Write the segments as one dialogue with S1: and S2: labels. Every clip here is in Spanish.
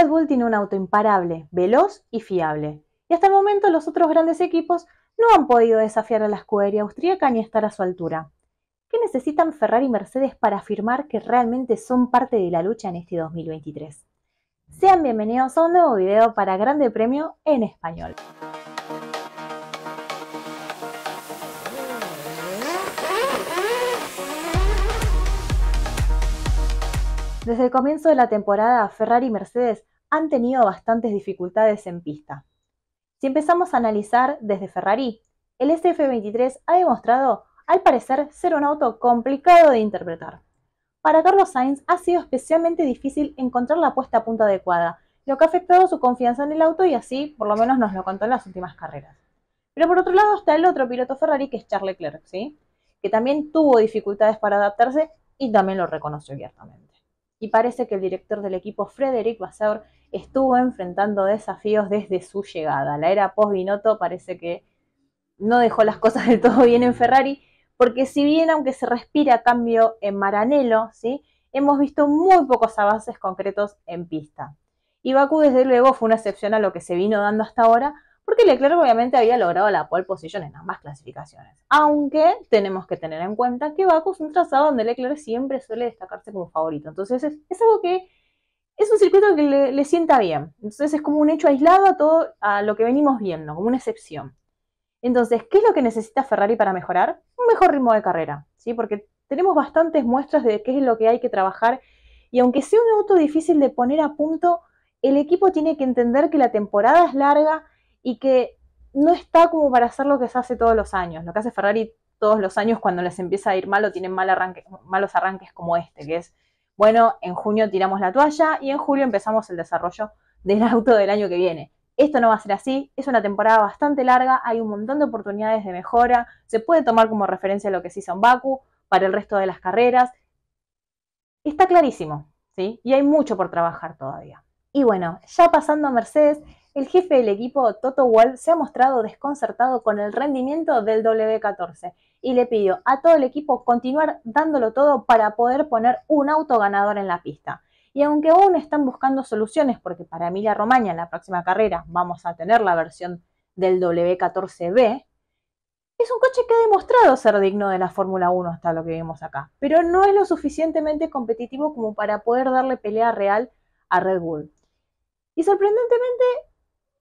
S1: Red Bull tiene un auto imparable, veloz y fiable, y hasta el momento los otros grandes equipos no han podido desafiar a la escudería austríaca ni estar a su altura. ¿Qué necesitan Ferrari y Mercedes para afirmar que realmente son parte de la lucha en este 2023? Sean bienvenidos a un nuevo video para Grande Premio en Español. Desde el comienzo de la temporada, Ferrari y Mercedes han tenido bastantes dificultades en pista. Si empezamos a analizar desde Ferrari, el SF23 ha demostrado, al parecer, ser un auto complicado de interpretar. Para Carlos Sainz ha sido especialmente difícil encontrar la puesta a punto adecuada, lo que ha afectado su confianza en el auto y así, por lo menos, nos lo contó en las últimas carreras. Pero por otro lado está el otro piloto Ferrari que es Charles Leclerc, ¿sí? que también tuvo dificultades para adaptarse y también lo reconoció abiertamente. Y parece que el director del equipo, Frederic Vasseur, estuvo enfrentando desafíos desde su llegada. La era post-Binotto parece que no dejó las cosas del todo bien en Ferrari, porque si bien aunque se respira cambio en Maranello, ¿sí? hemos visto muy pocos avances concretos en pista. Y Baku desde luego fue una excepción a lo que se vino dando hasta ahora, porque Leclerc obviamente había logrado la pole position en ambas clasificaciones. Aunque tenemos que tener en cuenta que Baku es un trazado donde Leclerc siempre suele destacarse como favorito. Entonces es algo que es un circuito que le, sienta bien. Entonces es como un hecho aislado a todo a lo que venimos viendo, como una excepción. Entonces, ¿qué es lo que necesita Ferrari para mejorar? Un mejor ritmo de carrera, ¿sí? Porque tenemos bastantes muestras de qué es lo que hay que trabajar y aunque sea un auto difícil de poner a punto, el equipo tiene que entender que la temporada es larga y que no está como para hacer lo que se hace todos los años, lo que hace Ferrari todos los años cuando les empieza a ir mal o tienen malos arranques como este, que es bueno, en junio tiramos la toalla y en julio empezamos el desarrollo del auto del año que viene. Esto no va a ser así, es una temporada bastante larga, hay un montón de oportunidades de mejora, se puede tomar como referencia lo que se hizo en Baku para el resto de las carreras. Está clarísimo, ¿sí? Y hay mucho por trabajar todavía. Y bueno, ya pasando a Mercedes, el jefe del equipo Toto Wolff se ha mostrado desconcertado con el rendimiento del W14 y le pidió a todo el equipo continuar dándolo todo para poder poner un auto ganador en la pista. Y aunque aún están buscando soluciones, porque para Emilia Romagna en la próxima carrera vamos a tener la versión del W14B, es un coche que ha demostrado ser digno de la Fórmula 1 hasta lo que vimos acá, pero no es lo suficientemente competitivo como para poder darle pelea real a Red Bull. Y sorprendentemente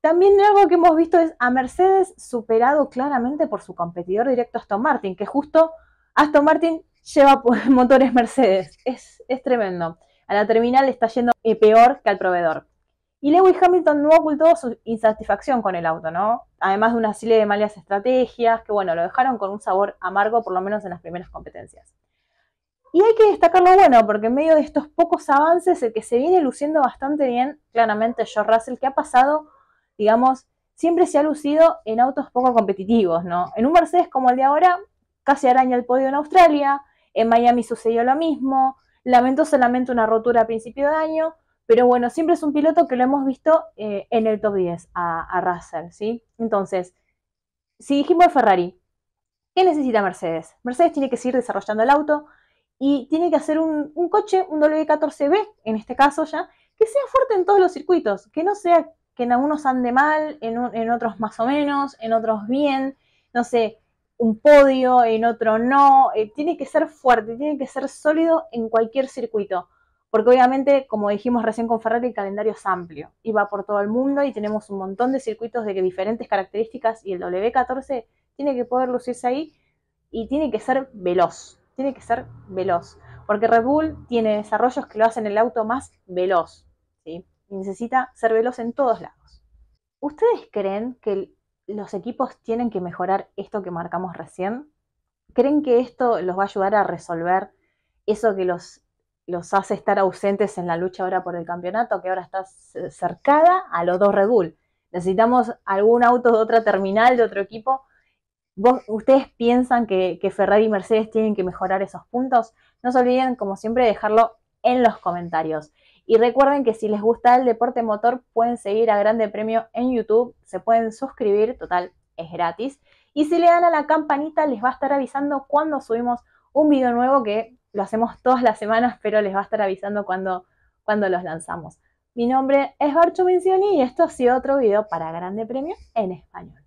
S1: también algo que hemos visto es a Mercedes superado claramente por su competidor directo Aston Martin, que justo Aston Martin lleva motores Mercedes. Es, es tremendo. A la terminal está yendo eh, peor que al proveedor. Y Lewis Hamilton no ocultó su insatisfacción con el auto, ¿no? Además de una serie de malas estrategias que, bueno, lo dejaron con un sabor amargo, por lo menos en las primeras competencias. Y hay que destacar lo bueno, porque en medio de estos pocos avances, el que se viene luciendo bastante bien, claramente, George Russell, que ha pasado digamos, siempre se ha lucido en autos poco competitivos, ¿no? En un Mercedes como el de ahora, casi araña el podio en Australia, en Miami sucedió lo mismo, lamentó solamente una rotura a principio de año, pero bueno, siempre es un piloto que lo hemos visto eh, en el top 10 a, Russell, ¿sí? Entonces, si dijimos de Ferrari, ¿qué necesita Mercedes? Mercedes tiene que seguir desarrollando el auto y tiene que hacer un, un coche, un W14B, en este caso ya, que sea fuerte en todos los circuitos, que no sea que en algunos ande mal, en, otros más o menos, en otros bien, no sé, un podio, en otro no. Eh, tiene que ser fuerte, tiene que ser sólido en cualquier circuito. Porque obviamente, como dijimos recién con Ferrari, el calendario es amplio y va por todo el mundo y tenemos un montón de circuitos de diferentes características y el W14 tiene que poder lucirse ahí y tiene que ser veloz, tiene que ser veloz. Porque Red Bull tiene desarrollos que lo hacen el auto más veloz. ¿sí? y necesita ser veloz en todos lados. ¿Ustedes creen que los equipos tienen que mejorar esto que marcamos recién? ¿Creen que esto los va a ayudar a resolver eso que los, los hace estar ausentes en la lucha ahora por el campeonato, que ahora está cercada a los dos Red Bull? Necesitamos algún auto de otra terminal, de otro equipo. ¿Ustedes piensan que, que Ferrari y Mercedes tienen que mejorar esos puntos? No se olviden, como siempre, dejarlo en los comentarios. Y recuerden que si les gusta el deporte motor, pueden seguir a Grande Premio en YouTube, se pueden suscribir, total, es gratis. Y si le dan a la campanita, les va a estar avisando cuando subimos un video nuevo, que lo hacemos todas las semanas, pero les va a estar avisando cuando, cuando los lanzamos. Mi nombre es Barcho Mencioni y esto ha sido otro video para Grande Premio en Español.